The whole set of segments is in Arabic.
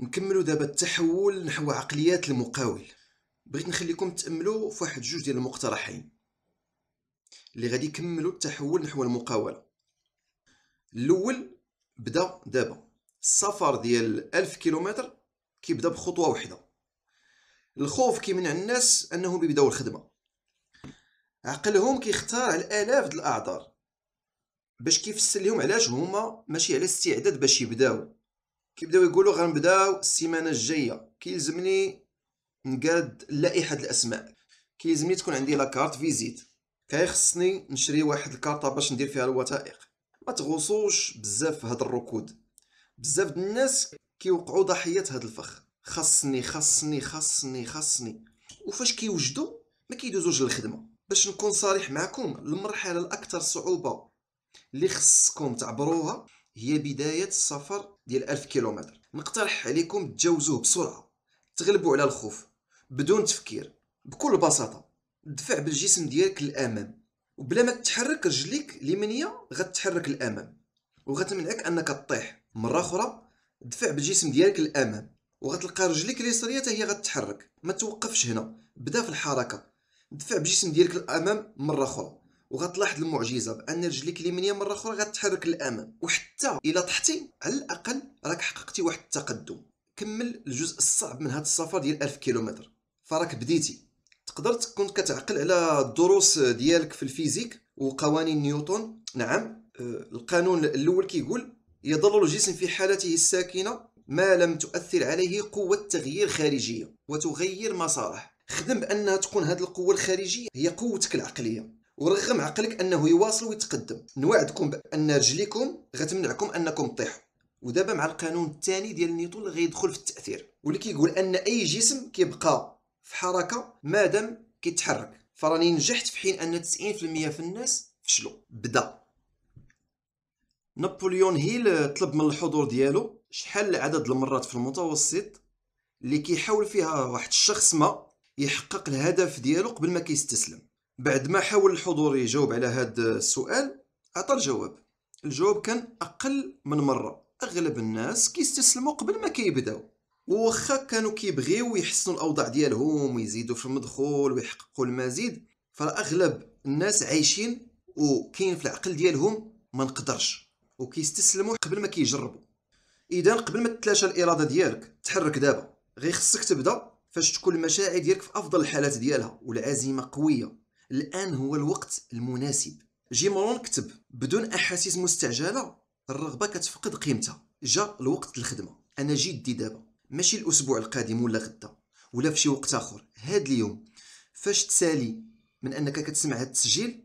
نكملوا دابا التحول نحو عقليات المقاول بغيت نخليكم تاملوا في واحد جوج ديال المقترحين اللي غادي يكملوا التحول نحو المقاوله الاول بدا دابا السفر ديال 1000 كيلومتر كيبدا بخطوه واحده الخوف كيمنع الناس انهم يبداو الخدمه عقلهم كيختار على الالاف د الاعذار باش كيفسر لهم علاش هما ماشي على استعداد باش يبداو كيبداو يقولوا غنبداو السيمانه الجايه كيلزمني نقاد لائحه الاسماء كيلزمني تكون عندي لاكارت فيزيت كيخصني نشري واحد الكارطه باش ندير فيها الوثائق ما تغوصوش بزاف في هاد الركود بزاف د الناس كيوقعوا ضحيه هاد الفخ خصني خصني خصني خصني وفاش كيوجدوا ما كيدوزوش للخدمه باش نكون صريح معكم المرحله الاكثر صعوبه اللي خصكم تعبروها هي بداية السفر ديال 1000 كيلومتر نقترح عليكم تجاوزوه بسرعة تغلبوا على الخوف بدون تفكير بكل بساطة دفع بالجسم ديالك للأمام وبلا ما تحرك رجليك اليمنية غتحرك للأمام وغتمنعك أنك تطيح مرة أخرى دفع بالجسم ديالك للأمام وغتلقى رجليك اليسرية هي غتحرك ما توقفش هنا بدا في الحركة دفع بالجسم ديالك للأمام مرة أخرى وغتلاحظ المعجزه بان رجليك اليمنيه مره اخرى غتحرك للامام وحتى الى طحتي على الاقل راك حققتي واحد التقدم كمل الجزء الصعب من هذا السفر ديال 1000 كيلومتر فراك بديتي تقدر تكون كتعقل على الدروس ديالك في الفيزيك وقوانين نيوتن نعم أه، القانون الاول كيقول يظل الجسم في حالته الساكنه ما لم تؤثر عليه قوه تغيير خارجيه وتغير مساره خدم بانها تكون هذه القوه الخارجيه هي قوتك العقليه ورغم عقلك انه يواصل ويتقدم نوعدكم بان رجليكم غتمنعكم انكم تطيحوا ودابا مع القانون الثاني ديال نيوتن اللي غيدخل في التاثير واللي كيقول ان اي جسم كيبقى في حركه مادام كيتحرك فراني نجحت في حين ان 90% في الناس فشلوا بدا نابليون هيل طلب من الحضور ديالو شحال عدد المرات في المتوسط اللي كيحاول فيها واحد الشخص ما يحقق الهدف ديالو قبل ما كيستسلم بعد ما حاول الحضور يجاوب على هذا السؤال عطى الجواب الجواب كان اقل من مره اغلب الناس كيستسلموا قبل ما كيبداو وخا كانوا كيبغيو يحسنوا الاوضاع ديالهم ويزيدوا في المدخول ويحققوا المزيد فاغلب الناس عايشين وكاين في العقل ديالهم ما نقدرش وكيستسلموا قبل ما كيجربوا اذا قبل ما تتلاشى الاراده ديالك تحرك دابا غير خصك تبدا فاش تكون المشاعر ديالك في افضل الحالات ديالها والعزيمه قويه الان هو الوقت المناسب جيم رون كتب بدون احاسيس مستعجله الرغبه كتفقد قيمتها جا الوقت الخدمه انا جدي دابا ماشي الاسبوع القادم ولا غدا ولا في شي وقت اخر هاد اليوم فاش تسالي من انك كتسمع هاد التسجيل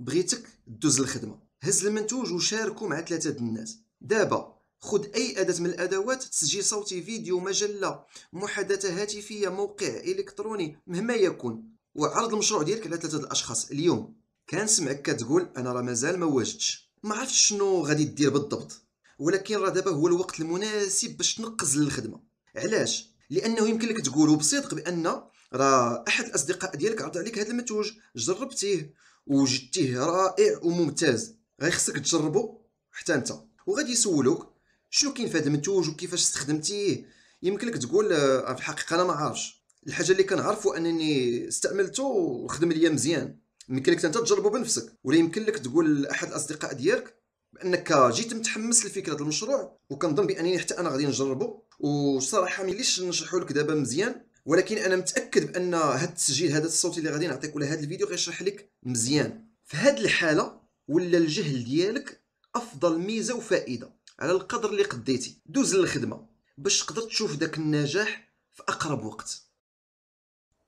بغيتك دوز الخدمه هز المنتوج وشاركو مع ثلاثه د الناس دابا خذ اي اداه من الادوات تسجيل صوتي فيديو مجله محادثه هاتفيه موقع الكتروني مهما يكون وعرض المشروع ديالك على ثلاثه الاشخاص اليوم كنسمعك كتقول انا راه مازال ما واجدتش ما عرفتش شنو غادي دير بالضبط ولكن راه دابا هو الوقت المناسب باش تنقز للخدمه علاش لانه يمكن لك تقولوا بصدق بان راه احد الاصدقاء ديالك عرض عليك هذا المنتوج جربتيه وجدتيه رائع وممتاز غيخصك تجربه حتى انت وغادي يسولوك شنو كاين في هذا المنتوج وكيفاش استخدمتيه يمكن لك تقول آه، في الحقيقه انا ما عارفش الحاجه اللي كنعرفو انني استعملته وخدم ليا مزيان يمكن لك انت تجربه بنفسك ولا يمكن لك تقول لاحد الاصدقاء ديالك بانك جيت متحمس لفكره المشروع وكنظن بانني حتى انا غادي نجربه وصراحه مليش نشرحه لك دابا مزيان ولكن انا متاكد بان هذا التسجيل هذا الصوت اللي غادي نعطيك ولا هذا الفيديو غيشرح لك مزيان في هذه الحاله ولا الجهل ديالك افضل ميزه وفائده على القدر اللي قديتي دوز للخدمه باش تقدر تشوف داك النجاح في اقرب وقت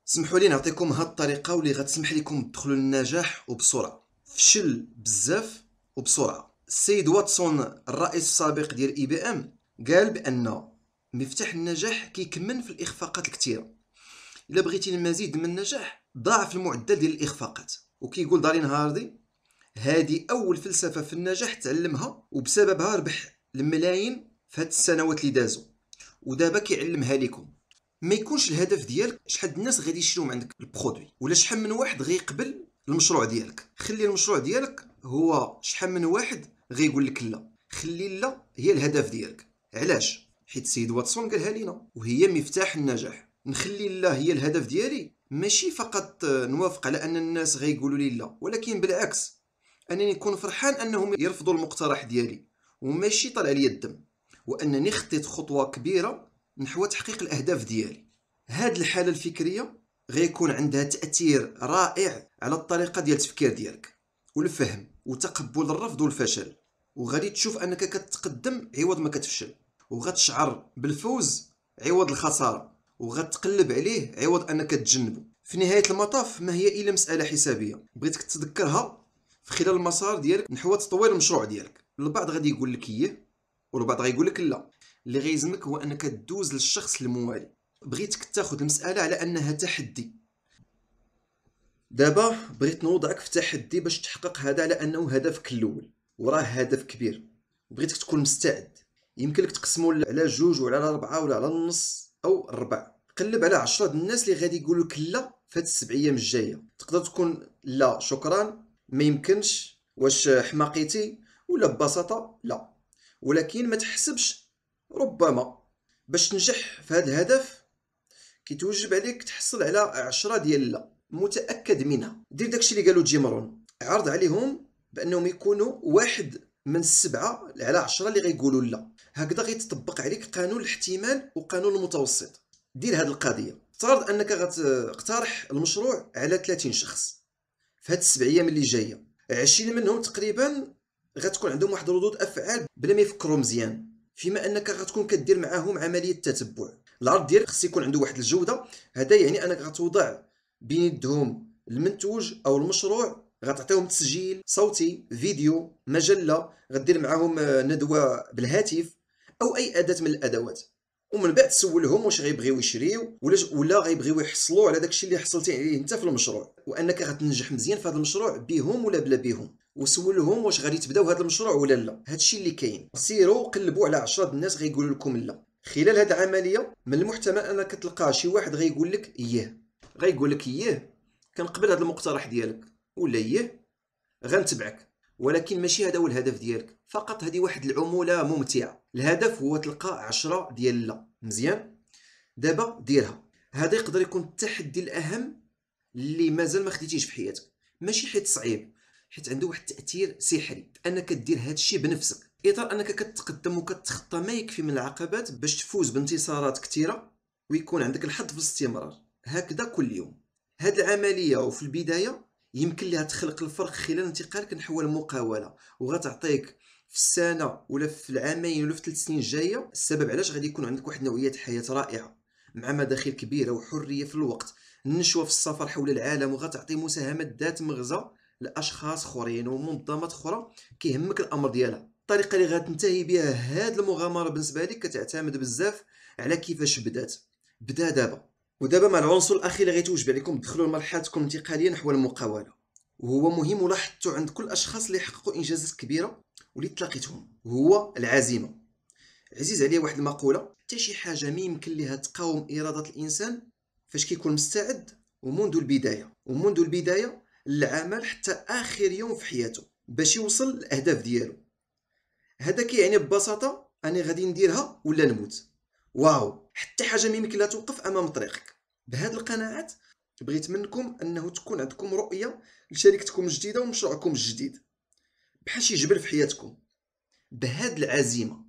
سمحوا لي نعطيكم هاد الطريقه واللي غتسمح لكم تدخلوا للنجاح وبسرعه فشل بزاف وبسرعه السيد واتسون الرئيس السابق ديال اي بي ام قال بان مفتاح النجاح كيكمن في الاخفاقات الكثيره الا بغيتي المزيد من النجاح ضاعف المعدل ديال الاخفاقات وكيقول دارين هاردي هذه اول فلسفه في النجاح تعلمها وبسببها ربح الملايين في هاد السنوات اللي دازو ودابا كيعلمها لكم ما يكونش الهدف ديالك شحال الناس غادي يشريو من عندك البرودوي ولا شحال من واحد غيقبل المشروع ديالك خلي المشروع ديالك هو شحال من واحد غيقول لك لا خلي لا هي الهدف ديالك علاش حيت السيد واتسون قالها لينا وهي مفتاح النجاح نخلي لا هي الهدف ديالي ماشي فقط نوافق على ان الناس غيقولوا لي لا ولكن بالعكس انني نكون فرحان انهم يرفضوا المقترح ديالي وماشي طلع لي الدم وانني خطيت خطوه كبيره نحو تحقيق الاهداف ديالي هاد الحاله الفكريه غيكون عندها تاثير رائع على الطريقه ديال التفكير ديالك والفهم وتقبل الرفض والفشل وغادي تشوف انك كتقدم عوض ما كتفشل وغتشعر بالفوز عوض الخساره وغتقلب عليه عوض انك تجنبه في نهايه المطاف ما هي الا مساله حسابيه بغيتك تذكرها في خلال المسار ديالك نحو تطوير المشروع ديالك البعض غادي يقول لك ايه والبعض غادي يقول لك لا اللي غيزمك هو انك دوز للشخص الموالي بغيتك تاخذ المساله على انها تحدي دابا بغيت نوضعك في تحدي باش تحقق هذا على انه هدفك الاول وراه هدف كبير بغيتك تكون مستعد يمكن لك تقسمو على جوج ولا على ربعه ولا على النص او الربع قلب على عشرة الناس اللي غادي يقولوا لك لا في هاد السبع ايام الجايه تقدر تكون لا شكرا ما يمكنش واش حماقيتي ولا ببساطه لا ولكن ما تحسبش ربما باش تنجح في هذا الهدف كيتوجب عليك تحصل على عشرة ديال لا متاكد منها دير داكشي اللي قالو جيمرون عرض عليهم بانهم يكونوا واحد من السبعه على عشرة اللي غيقولوا لا هكذا غيتطبق عليك قانون الاحتمال وقانون المتوسط دير هذه القضيه افترض انك غتقترح المشروع على 30 شخص في هاد السبع ايام اللي جايه 20 منهم تقريبا غتكون عندهم واحد ردود افعال بلا ما يفكروا مزيان فيما انك غتكون كدير معاهم عمليه تتبع العرض ديالك خص يكون عنده واحد الجوده هذا يعني انك غتوضع بين يدهم المنتوج او المشروع غتعطيهم تسجيل صوتي فيديو مجله غدير معاهم آه، ندوه بالهاتف او اي اداه من الادوات ومن بعد تسولهم واش غيبغيو يشريو ولا ولا غيبغيو يحصلوا على داكشي اللي حصلتي عليه انت في المشروع وانك غتنجح مزيان في هذا المشروع بهم ولا بلا بهم وسولهم واش غادي تبداو هذا المشروع ولا لا هادشي اللي كاين سيروا قلبوا على 10 الناس غيقولوا لكم لا خلال هاد العمليه من المحتمل انك تلقى شي واحد غيقول لك ايه غيقول لك ايه كنقبل هذا المقترح ديالك ولا ايه غنتبعك ولكن ماشي هذا هو الهدف ديالك فقط هذه واحد العموله ممتعه الهدف هو تلقى 10 ديال لا مزيان دابا ديرها هذا يقدر يكون التحدي الاهم اللي مازال ما خديتيش في حياتك ماشي حيت صعيب حيت عنده واحد التاثير سحري انك دير هذا الشيء بنفسك اطار انك كتقدم وكتخطى ما يكفي من العقبات باش تفوز بانتصارات كثيره ويكون عندك الحظ في الاستمرار هكذا كل يوم هذه العمليه وفي البدايه يمكن لها تخلق الفرق خلال انتقالك نحو المقاوله وغتعطيك في السنه ولا في العامين ولا في ثلاث سنين الجايه السبب علاش غادي يكون عندك واحد نوعيه حياه رائعه مع مداخل كبيره وحريه في الوقت النشوه في السفر حول العالم وغتعطي مساهمه ذات مغزى لاشخاص اخرين ومنظمات اخرى كيهمك الامر ديالها الطريقه اللي غتنتهي بها هاد المغامره بالنسبه لك كتعتمد بزاف على كيفاش بدات بدا دابا ودابا مع العنصر الاخير اللي غيتوجب عليكم تدخلوا لمرحلتكم الانتقاليه نحو المقاوله وهو مهم ولاحظتو عند كل الاشخاص اللي حققوا انجازات كبيره واللي تلاقيتهم وهو العزيمه عزيز عليا واحد المقوله حتى شي حاجه ما يمكن ليها تقاوم اراده الانسان فاش كيكون مستعد ومنذ البدايه ومنذ البدايه للعمل حتى اخر يوم في حياته باش يوصل للاهداف ديالو هذا كيعني ببساطه انا غادي نديرها ولا نموت واو حتى حاجه ما يمكن لا توقف امام طريقك بهاد القناعات بغيت منكم انه تكون عندكم رؤيه لشركتكم الجديده ومشروعكم الجديد بحال شي جبل في حياتكم بهذه العزيمه